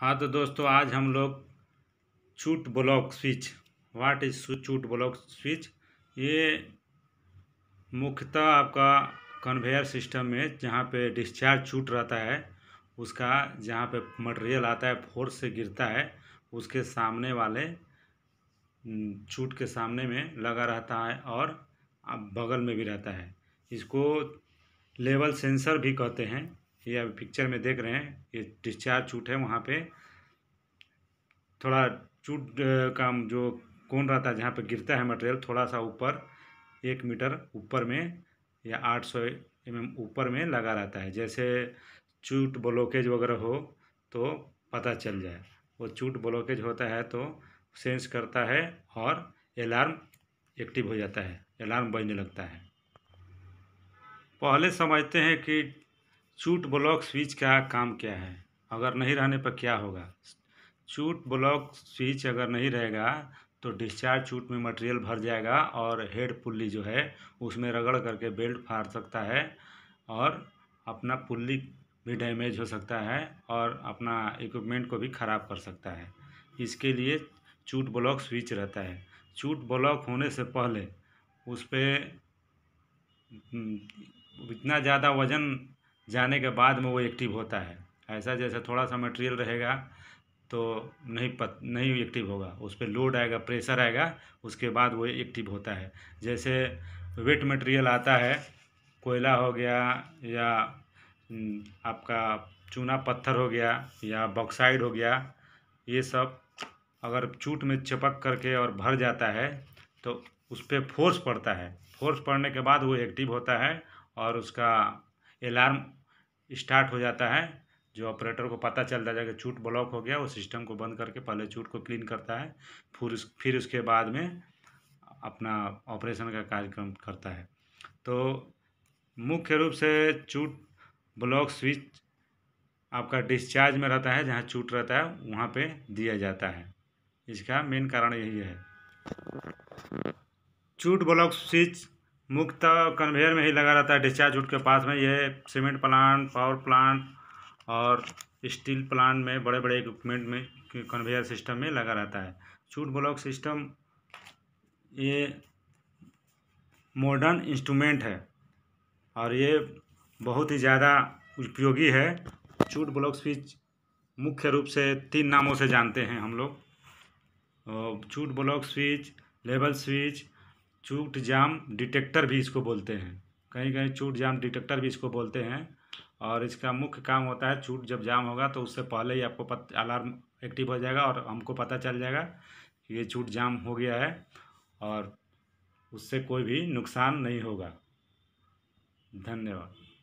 हाँ तो दोस्तों आज हम लोग chute block switch what is chute block switch ये मुख्यतः आपका कन्वेयर सिस्टम में जहाँ पे डिस्चार्ज छूट रहता है उसका जहाँ पे मटेरियल आता है फोर्स से गिरता है उसके सामने वाले छूट के सामने में लगा रहता है और बगल में भी रहता है इसको लेवल सेंसर भी कहते हैं ये आप पिक्चर में देख रहे हैं ये डिस्चार्ज चूट है वहाँ पे थोड़ा चूट का जो कौन रहता है जहाँ पे गिरता है मटेरियल थोड़ा सा ऊपर एक मीटर ऊपर में या आठ सौ एम ऊपर में लगा रहता है जैसे चूट ब्लॉकेज वगैरह हो तो पता चल जाए वो चूट ब्लॉकेज होता है तो सेंस करता है और अलार्म एक्टिव हो जाता है अलार्म बजने लगता है पहले समझते हैं कि चूट ब्लॉक स्विच का काम क्या है अगर नहीं रहने पर क्या होगा चूट ब्लॉक स्विच अगर नहीं रहेगा तो डिस्चार्ज चूट में मटेरियल भर जाएगा और हेड पुल्ली जो है उसमें रगड़ करके बेल्ट फाड़ सकता है और अपना पुल्ली भी डैमेज हो सकता है और अपना इक्विपमेंट को भी ख़राब कर सकता है इसके लिए चूट ब्लॉक स्विच रहता है चूट ब्लॉक होने से पहले उस पर हम्म, इतना ज़्यादा वज़न जाने के बाद में वो एक्टिव होता है ऐसा जैसा थोड़ा सा मटेरियल रहेगा तो नहीं पत नहीं एक्टिव होगा उस पर लोड आएगा प्रेशर आएगा उसके बाद वो एक्टिव होता है जैसे वेट मटेरियल आता है कोयला हो गया या हम्म, आपका चूना पत्थर हो गया या बॉक्साइड हो गया ये सब अगर चूट में चिपक करके और भर जाता है तो उस पर फोर्स पड़ता है फोर्स पड़ने के बाद वो एक्टिव होता है और उसका अलार्म स्टार्ट हो जाता है जो ऑपरेटर को पता चल जाएगा चूट ब्लॉक हो गया वो सिस्टम को बंद करके पहले चूट को क्लीन करता है फिर उस फिर उसके बाद में अपना ऑपरेशन का कार्यक्रम करता है तो मुख्य रूप से चूट ब्लॉक स्विच आपका डिस्चार्ज में रहता है जहाँ चूट रहता है वहाँ पे दिया जाता है इसका मेन कारण यही है चूट ब्लॉक स्विच मुक्त कन्वेयर में ही लगा रहता है डिस्चार्ज रूट के पास में यह सीमेंट प्लांट पावर प्लांट और स्टील प्लांट में बड़े बड़े इक्विपमेंट में कन्वेयर सिस्टम में लगा रहता है छूट ब्लॉक सिस्टम ये मॉडर्न इंस्ट्रूमेंट है और ये बहुत ही ज़्यादा उपयोगी है चूट ब्लॉक स्विच मुख्य रूप से तीन नामों से जानते हैं हम लोग chute block switch level switch chute jam detector भी इसको बोलते हैं कहीं कहीं चूट जाम डिटेक्टर भी इसको बोलते हैं और इसका मुख्य काम होता है चूट जब जाम होगा तो उससे पहले ही आपको पता अलार्म एक्टिव हो जाएगा और हमको पता चल जाएगा कि ये चूट जाम हो गया है और उससे कोई भी नुकसान नहीं होगा धन्यवाद